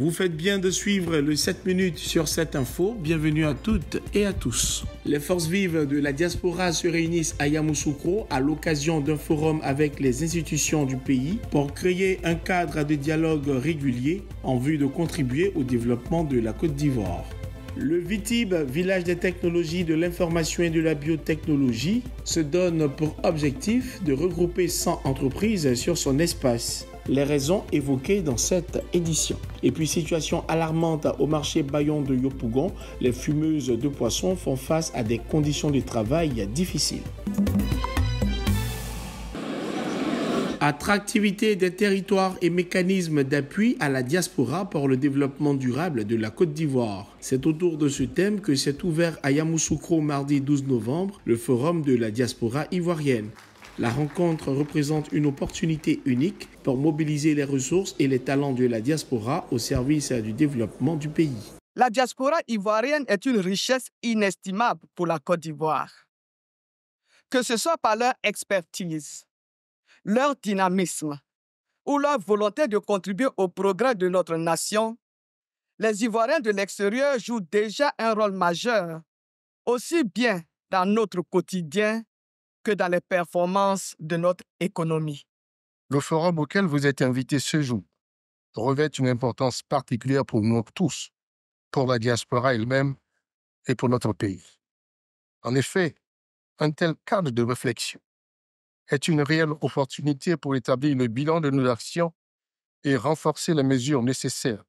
Vous faites bien de suivre le 7 minutes sur cette info. Bienvenue à toutes et à tous. Les forces vives de la diaspora se réunissent à Yamoussoukro à l'occasion d'un forum avec les institutions du pays pour créer un cadre de dialogue régulier en vue de contribuer au développement de la Côte d'Ivoire. Le VITIB, Village des technologies de l'information et de la biotechnologie, se donne pour objectif de regrouper 100 entreprises sur son espace les raisons évoquées dans cette édition. Et puis, situation alarmante au marché Bayon de Yopougon, les fumeuses de poissons font face à des conditions de travail difficiles. Attractivité des territoires et mécanismes d'appui à la diaspora pour le développement durable de la Côte d'Ivoire. C'est autour de ce thème que s'est ouvert à Yamoussoukro mardi 12 novembre le forum de la diaspora ivoirienne. La rencontre représente une opportunité unique pour mobiliser les ressources et les talents de la diaspora au service du développement du pays. La diaspora ivoirienne est une richesse inestimable pour la Côte d'Ivoire. Que ce soit par leur expertise, leur dynamisme ou leur volonté de contribuer au progrès de notre nation, les Ivoiriens de l'extérieur jouent déjà un rôle majeur, aussi bien dans notre quotidien que dans les performances de notre économie. Le forum auquel vous êtes invité ce jour revêt une importance particulière pour nous tous, pour la diaspora elle-même et pour notre pays. En effet, un tel cadre de réflexion est une réelle opportunité pour établir le bilan de nos actions et renforcer les mesures nécessaires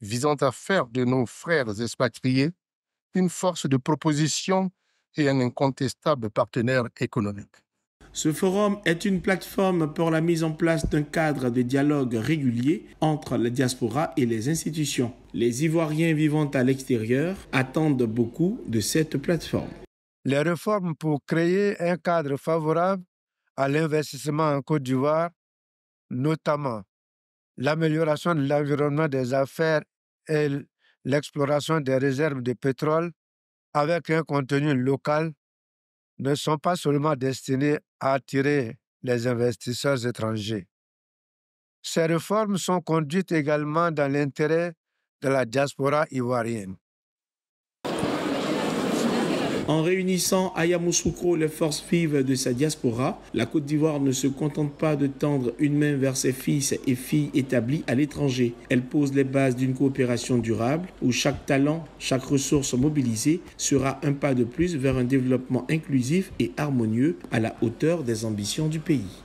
visant à faire de nos frères expatriés une force de proposition et un incontestable partenaire économique. Ce forum est une plateforme pour la mise en place d'un cadre de dialogue régulier entre la diaspora et les institutions. Les Ivoiriens vivant à l'extérieur attendent beaucoup de cette plateforme. Les réformes pour créer un cadre favorable à l'investissement en Côte d'Ivoire, notamment l'amélioration de l'environnement des affaires et l'exploration des réserves de pétrole avec un contenu local ne sont pas seulement destinés à attirer les investisseurs étrangers. Ces réformes sont conduites également dans l'intérêt de la diaspora ivoirienne. En réunissant à Yamoussoukro les forces vives de sa diaspora, la Côte d'Ivoire ne se contente pas de tendre une main vers ses fils et filles établis à l'étranger. Elle pose les bases d'une coopération durable où chaque talent, chaque ressource mobilisée sera un pas de plus vers un développement inclusif et harmonieux à la hauteur des ambitions du pays.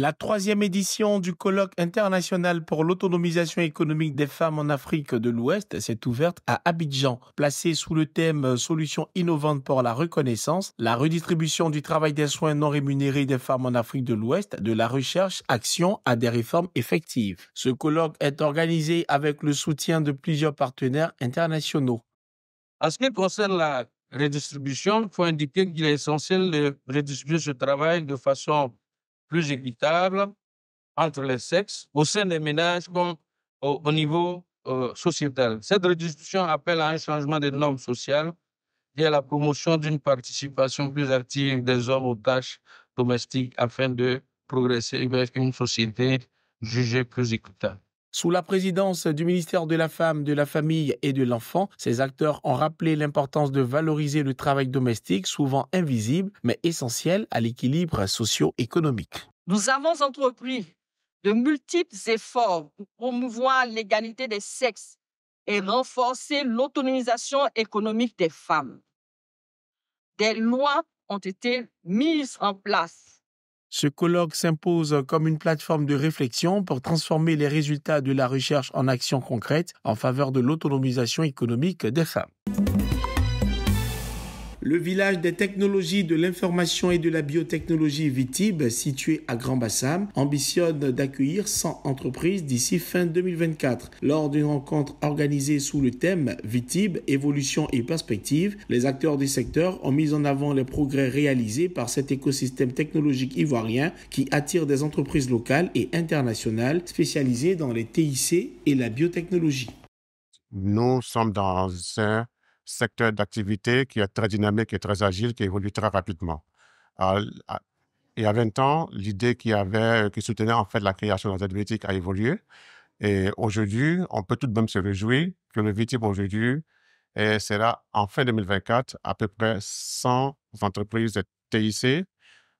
La troisième édition du colloque international pour l'autonomisation économique des femmes en Afrique de l'Ouest s'est ouverte à Abidjan. Placée sous le thème Solutions innovantes pour la reconnaissance, la redistribution du travail des soins non rémunérés des femmes en Afrique de l'Ouest, de la recherche, action à des réformes effectives. Ce colloque est organisé avec le soutien de plusieurs partenaires internationaux. En ce qui concerne la redistribution, il faut indiquer qu'il est essentiel de redistribuer ce travail de façon plus équitable entre les sexes au sein des ménages comme au, niveau euh, sociétal. Cette redistribution appelle à un changement des normes sociales et à la promotion d'une participation plus active des hommes aux tâches domestiques afin de progresser vers une société jugée plus équitable. Sous la présidence du ministère de la Femme, de la Famille et de l'Enfant, ces acteurs ont rappelé l'importance de valoriser le travail domestique, souvent invisible, mais essentiel à l'équilibre socio-économique. Nous avons entrepris de multiples efforts pour promouvoir l'égalité des sexes et renforcer l'autonomisation économique des femmes. Des lois ont été mises en place ce colloque s'impose comme une plateforme de réflexion pour transformer les résultats de la recherche en actions concrètes en faveur de l'autonomisation économique des femmes. Le village des technologies de l'information et de la biotechnologie Vitib, situé à Grand Bassam, ambitionne d'accueillir 100 entreprises d'ici fin 2024. Lors d'une rencontre organisée sous le thème Vitib, évolution et perspective, les acteurs du secteur ont mis en avant les progrès réalisés par cet écosystème technologique ivoirien qui attire des entreprises locales et internationales spécialisées dans les TIC et la biotechnologie. Nous sommes dans secteur d'activité qui est très dynamique et très agile, qui évolue très rapidement. il y a 20 ans, l'idée qui, avait, qui soutenait en fait la création de la a évolué. Et aujourd'hui, on peut tout de même se réjouir que le VTIP aujourd'hui, c'est là, en fin 2024, à peu près 100 entreprises de TIC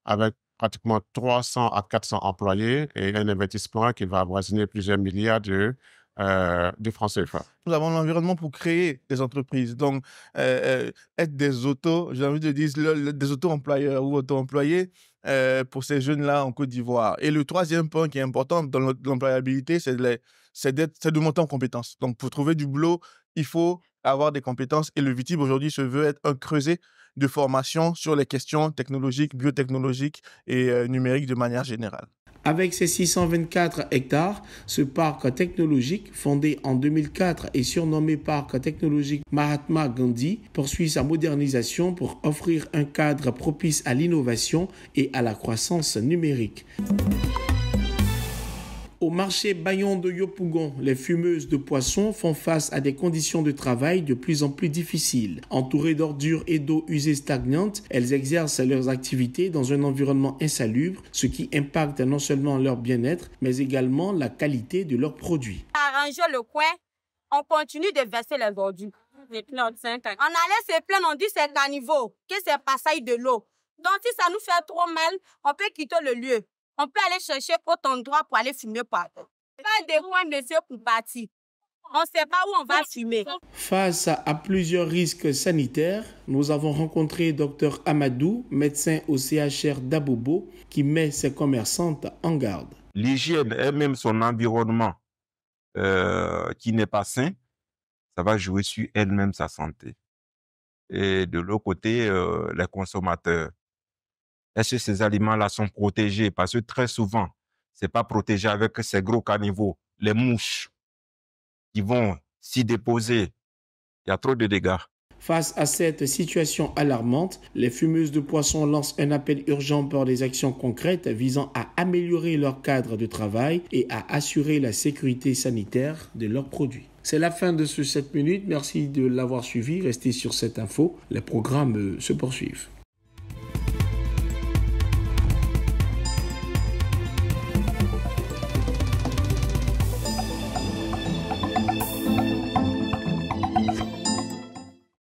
avec pratiquement 300 à 400 employés et un investissement qui va avoisiner plusieurs milliards de euh, du français. Nous avons l'environnement pour créer des entreprises. Donc, euh, euh, être des auto, j'ai envie de dire, des auto-employeurs ou auto-employés pour ces jeunes-là en Côte d'Ivoire. Et le troisième point qui est important dans l'employabilité, c'est de monter en compétences. Donc, pour trouver du boulot, il faut avoir des compétences. Et le VITIB aujourd'hui se veut être un creuset de formation sur les questions technologiques, biotechnologiques et numériques de manière générale. Avec ses 624 hectares, ce parc technologique, fondé en 2004 et surnommé parc technologique Mahatma Gandhi, poursuit sa modernisation pour offrir un cadre propice à l'innovation et à la croissance numérique. Au marché Bayon de Yopougon, les fumeuses de poissons font face à des conditions de travail de plus en plus difficiles. Entourées d'ordures et d'eau usée stagnante, elles exercent leurs activités dans un environnement insalubre, ce qui impacte non seulement leur bien-être, mais également la qualité de leurs produits. Arranger le coin, on continue de verser les ordures. on allait se plaindre, on dit c'est que c'est passage de l'eau. Donc si ça nous fait trop mal, on peut quitter le lieu on peut aller chercher autre endroit pour aller fumer partout. Pas de ce pour On ne sait pas où on va fumer. Face à plusieurs risques sanitaires, nous avons rencontré docteur Amadou, médecin au CHR d'Abobo, qui met ses commerçantes en garde. L'hygiène et même son environnement euh, qui n'est pas sain, ça va jouer sur elle-même sa santé. Et de l'autre côté, euh, les consommateurs est-ce que ces aliments-là sont protégés? Parce que très souvent, ce n'est pas protégé avec ces gros caniveaux, les mouches qui vont s'y déposer. Il y a trop de dégâts. Face à cette situation alarmante, les fumeuses de poissons lancent un appel urgent pour des actions concrètes visant à améliorer leur cadre de travail et à assurer la sécurité sanitaire de leurs produits. C'est la fin de ce 7 minutes. Merci de l'avoir suivi. Restez sur cette info. Les programmes se poursuivent.